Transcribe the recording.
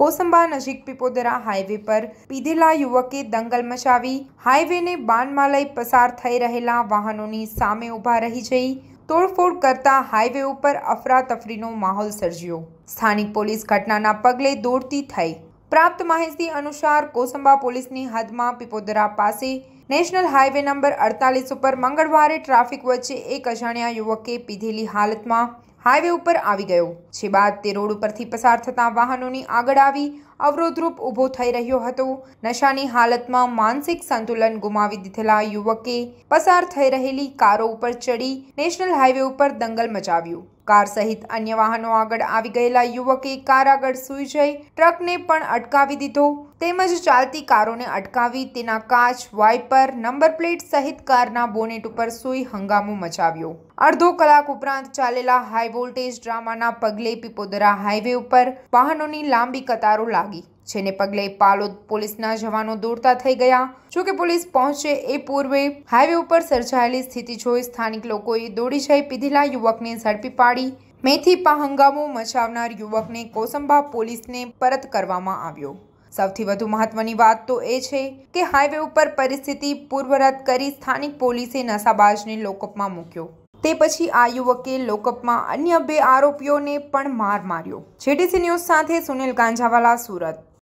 કોસંબા નજીક પીપોદરા હાઈવે પર પીધેલા યુવકે દંગલ મચાવી હાઈવેને બાનમાલય પસાર થઈ રહેલા વાહનોની સામે ઊભા રહી જઈ તોડફોડ કરતા હાઈવે ઉપર અફરાતફરીનો માહોલ સર્જ્યો સ્થાનિક પોલીસ ઘટનાના પગલે દોડતી થઈ પ્રાપ્ત માહિતી અનુસાર કોસંબા પોલીસની હદમાં પીપોદરા પાસે નેશનલ હાઈવે નંબર અડતાલીસ ઉપર મંગળવારે ટ્રાફિક વચ્ચે એક અજાણ્યા યુવકે પીધેલી હાલતમાં હાઈવે ઉપર આવી ગયો છે બાદ તે રોડ ઉપરથી પસાર થતા વાહનોની આગળ આવી અવરોધરૂપ ઊભો થઈ રહ્યો હતો નશાની હાલતમાં માનસિક સંતુલન ગુમાવી દીધેલા યુવકે પસાર થઈ રહેલી કારો ઉપર ચડી નેશનલ હાઈવે ઉપર દંગલ મચાવ્યું કાર સહિત અન્ય વાહનો આગળ આવી ગયેલા યુવકે કાર આગળ સૂઈ જઈ ટ્રકને પણ અટકાવી દીધો તેમજ ચાલતી કારોને અટકાવી તેના કાચ વાઇપર નંબર પ્લેટ સહિત કારના બોનેટ ઉપર સૂઈ હંગામો મચાવ્યો અડધો કલાક ઉપરાંત ચાલેલા હાઈ વોલ્ટેજ ડ્રામાના પગલે પીપોદરા હાઈવે ઉપર વાહનોની લાંબી કતારો લાગી જેને પગલે પાલોદ પોલીસના જવાનો દોડતા થઈ ગયા જોકે પોલીસ પહોંચે એ પૂર્વે હાઈવે ઉપર સર્જાયેલી સ્થિતિ જોઈ સ્થાનિક લોકોએ દોડી જઈ પીધેલા યુવકને ઝડપી પાડી મેથી પાહંગામો મચાવનાર યુવકને કોસંબા પોલીસને પરત કરવામાં આવ્યો સૌથી વધુ મહત્વની વાત તો એ છે કે હાઈવે ઉપર પરિસ્થિતિ પૂર્વરત કરી સ્થાનિક પોલીસે નશાબાજને લોકઅપમાં મૂક્યો તે પછી આ યુવકે લોકઅપમાં અન્ય બે આરોપીઓને પણ માર માર્યો જેડીસી ન્યૂઝ સાથે સુનિલ ગાંજાવાલા સુરત